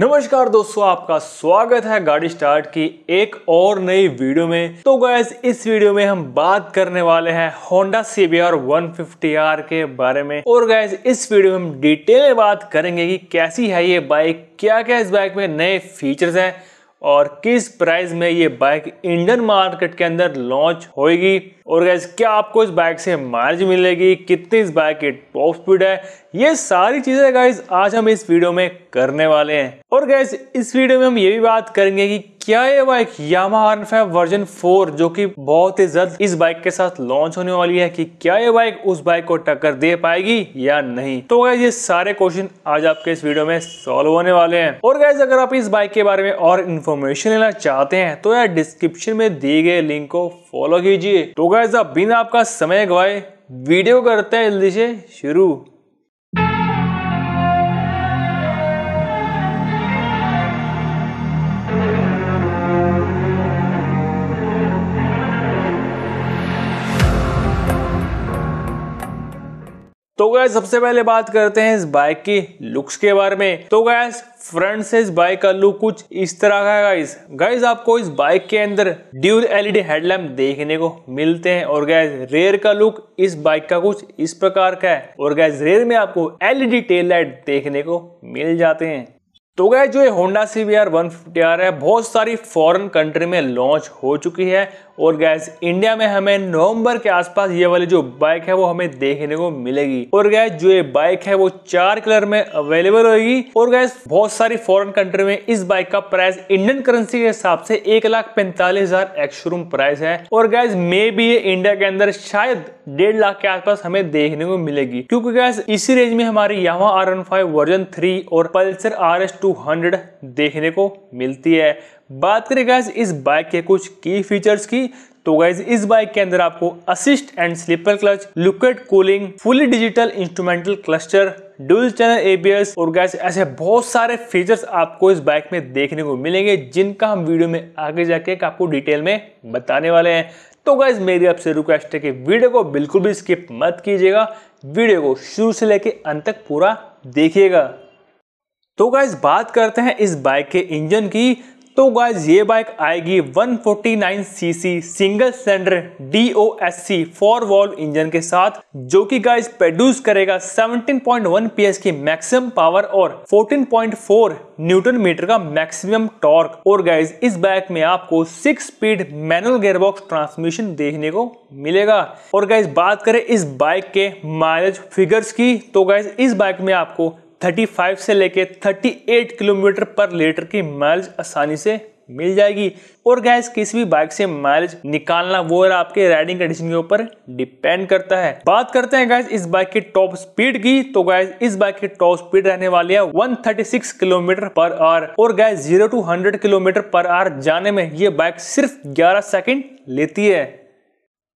नमस्कार दोस्तों आपका स्वागत है गाड़ी स्टार्ट की एक और नई वीडियो में तो गैस इस वीडियो में हम बात करने वाले हैं होंडा सीबीआर वन के बारे में और गैस इस वीडियो में हम डिटेल में बात करेंगे कि कैसी है ये बाइक क्या क्या इस बाइक में नए फीचर्स हैं और किस प्राइस में ये बाइक इंडियन मार्केट के अंदर लॉन्च होगी और गैस क्या आपको इस बाइक से माइलेज मिलेगी कितनी इस बाइक की टॉप स्पीड है ये सारी चीज़ें गाइज आज हम इस वीडियो में करने वाले हैं और गैस इस वीडियो में हम ये भी बात करेंगे कि क्या ये bike Yamaha R version four जो कि बहुत ही जल्द इस बाइक के साथ लॉन्च होने वाली है कि क्या ये बाइक उस बाइक को टक्कर दे पाएगी या नहीं तो गैस ये सारे क्वेश्चन आज आपके इस वीडियो में सॉल्व होने वाले हैं और गैस अगर आप इस बाइक के बारे में और इन्फॉर्मेशन लेना चाहते हैं तो यार डिस्क्रिप्शन में दिए गए लिंक को फॉलो कीजिए तो गाय बिना आपका समय गवाए वीडियो करते हैं जल्दी से शुरू तो गैस सबसे पहले बात करते हैं इस बाइक की लुक्स के बारे में तो गैस फ्रंट से इस बाइक का लुक कुछ इस तरह का है गाइस गाइस आपको इस बाइक के अंदर ड्यूल एलईडी हेडलैम्प देखने को मिलते हैं और गैस रेयर का लुक इस बाइक का कुछ इस प्रकार का है और गैस रेयर में आपको एलईडी टेल लाइट देखने को मिल जाते हैं तो गैस जो ये Honda C B one fifty R है बहुत सारी फॉरेन कंट्री में लॉन्च हो चुकी है और गैस इंडिया में हमें नवंबर के आसपास ये वाली जो बाइक है वो हमें देखने को मिलेगी और गैस जो ये बाइक है वो चार कलर में अवेलेबल होगी और गैस बहुत सारी फॉरेन कंट्री में इस बाइक का प्राइस इंडियन करेंसी के हिसाब से एक लाख पैंतालीस हजार एक्सरूम प्राइस है और गैस मे भी ये इंडिया के अंदर शायद डेढ़ लाख के आसपास हमें देखने को मिलेगी क्योंकि गैस इसी रेंज में हमारी यहाँ आर वर्जन थ्री और पल्सर आर देखने को मिलती है बात करें गैस इस बाइक के कुछ की फीचर्स की तो गाइज इस बाइक के अंदर आपको assist and slipper clutch liquid cooling fully digital instrumental cluster dual channel ABS और गैस ऐसे बहुत सारे फीचर्स आपको इस बाइक में देखने को मिलेंगे जिनका हम वीडियो में आगे जाके आपको डिटेल में बताने वाले हैं तो गाइज मेरी आपसे रिक्वेस्ट है कि वीडियो को बिल्कुल भी स्किप मत कीजिएगा वीडियो को शुरू से लेके अंत तक पूरा देखिएगा तो गाइज बात करते हैं इस बाइक के इंजन की तो गाइज ये बाइक आएगी 149 cc single cylinder DOSC four valve engine के साथ जो कि गाइज प्रोड्यूस करेगा 17.1 पीएस की मैक्सिमम पावर और 14.4 न्यूटन मीटर का मैक्सिमम टॉर्क और गाइज इस बाइक में आपको six speed manual gearbox transmission देखने को मिलेगा और गाइज बात करें इस बाइक के माइलेज फिगर्स की तो गाइज इस बाइक में आपको 35 से लेके 38 किलोमीटर पर लीटर की माइलेज आसानी से मिल जाएगी और गैस किसी भी बाइक से माइलेज निकालना वो आपके राइडिंग कंडीशन के ऊपर डिपेंड करता है बात करते हैं गैस इस बाइक की टॉप स्पीड की तो गैस इस बाइक की टॉप स्पीड रहने वाली है 136 किलोमीटर पर आवर और guys 0 to 100 kilometre per hour जाने में ये बाइक सिर्फ 11 सेकंड लेती है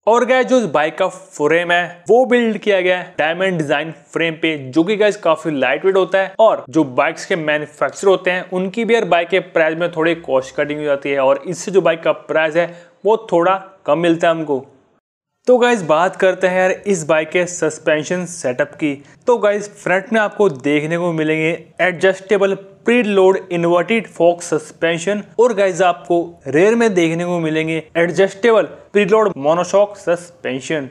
और गए जो इस बाइक का फ्रेम है वो बिल्ड किया गया है डायमंड डिजाइन फ्रेम पे जो कि गैस काफी लाइट वेट होता है और जो बाइक्स के मैन्युफैक्चर होते हैं उनकी भी यार बाइक के प्राइस में थोड़ी कॉस्ट कटिंग हो जाती है और इससे जो बाइक का प्राइस है वो थोड़ा कम मिलता है हमको तो गाइज बात करते हैं यार इस बाइक के सस्पेंशन सेटअप की तो गाइज फ्रंट में आपको देखने को मिलेंगे adjustable pre load inverted fork suspension और गाइज आपको रेयर में देखने को मिलेंगे एडजस्टेबल प्रीलोड मोनोशॉक सस्पेंशन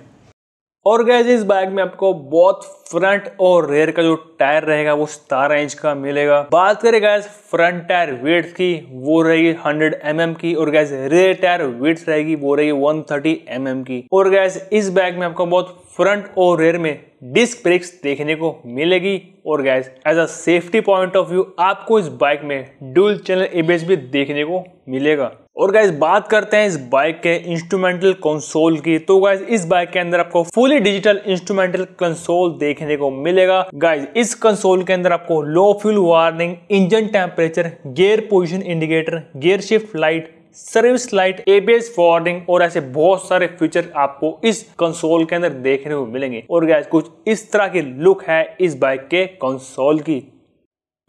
और गैज इस बाइक में आपको बहुत फ्रंट और रेयर का जो टायर रहेगा वो सतारह इंच का मिलेगा बात करें गैस फ्रंट टायर वेट की वो रहेगी 100 एम mm की और गैस रेयर टायर वेट रहेगी वो रहेगी 130 एम mm की और गैस इस बाइक में आपको बहुत फ्रंट और रेयर में डिस्क ब्रेक्स देखने को मिलेगी और guys as a safety point of view आपको इस बाइक में डुअल चैनल इमेज भी देखने को मिलेगा और गाइज बात करते हैं इस बाइक के इंस्ट्रूमेंटल कंसोल की तो गाइज इस बाइक के अंदर आपको फुली डिजिटल इंस्ट्रूमेंटल कंसोल देखने को मिलेगा गाइज इस कंसोल के अंदर आपको low fuel warning engine temperature gear position indicator gear shift light service light ABS फॉर्डिंग और ऐसे बहुत सारे फीचर आपको इस कंसोल के अंदर देखने को मिलेंगे और गैस कुछ इस तरह की लुक है इस बाइक के कंसोल की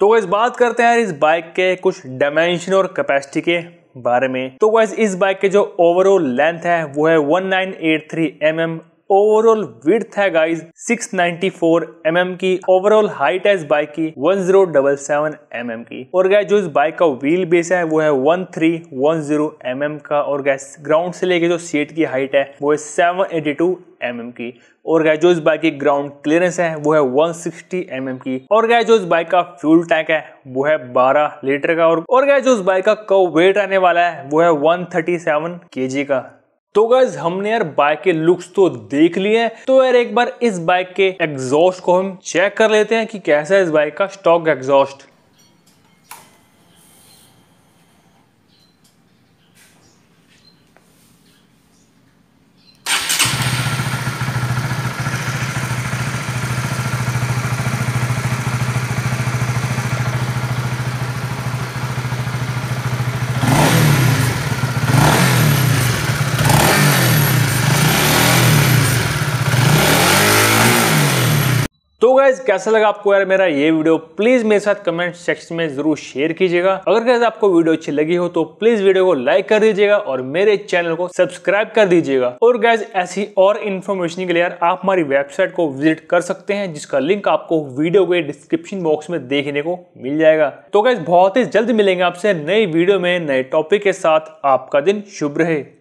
तो इस बात करते हैं इस बाइक के कुछ डायमेंशन और कैपेसिटी के बारे में तो वैसे इस बाइक के जो ओवरऑल लेंथ है वो है 1983 नाइन mm ओवरऑल विड्थ है गाइस 694 mm की ओवरऑल हाइट है इस बाइक की 1077 जीरो mm की और गाय जो इस बाइक का व्हील बेस है वो है 1310 थ्री mm का और गैस ग्राउंड से लेके जो सीट की हाइट है वो है 782 एम mm की और गैस जो इस बाइक की ग्राउंड क्लियरेंस है वो है 160 सिक्सटी mm की और गैस जो इस बाइक का फ्यूल टैंक है वो है 12 लीटर का और, और गैस जो इस बाइक का वेट आने वाला है वो है 137 थर्टी का तो गैस हमने यार बाइक के लुक्स तो देख लिए हैं तो यार एक बार इस बाइक के एग्जॉस्ट को हम चेक कर लेते हैं कि कैसा है इस बाइक का स्टॉक एग्जॉस्ट गाइज कैसा लगा आपको यार मेरा ये वीडियो प्लीज मेरे साथ कमेंट सेक्शन में जरूर शेयर कीजिएगा अगर गैस आपको वीडियो अच्छी लगी हो तो प्लीज वीडियो को लाइक कर दीजिएगा और मेरे चैनल को सब्सक्राइब कर दीजिएगा और गैस ऐसी और इन्फॉर्मेशन के लिए यार आप हमारी वेबसाइट को विजिट कर सकते हैं जिसका लिंक आपको वीडियो के डिस्क्रिप्शन बॉक्स में देखने को मिल जाएगा तो गैस बहुत ही जल्द मिलेंगे आपसे नई वीडियो में नए टॉपिक के साथ आपका दिन शुभ रहे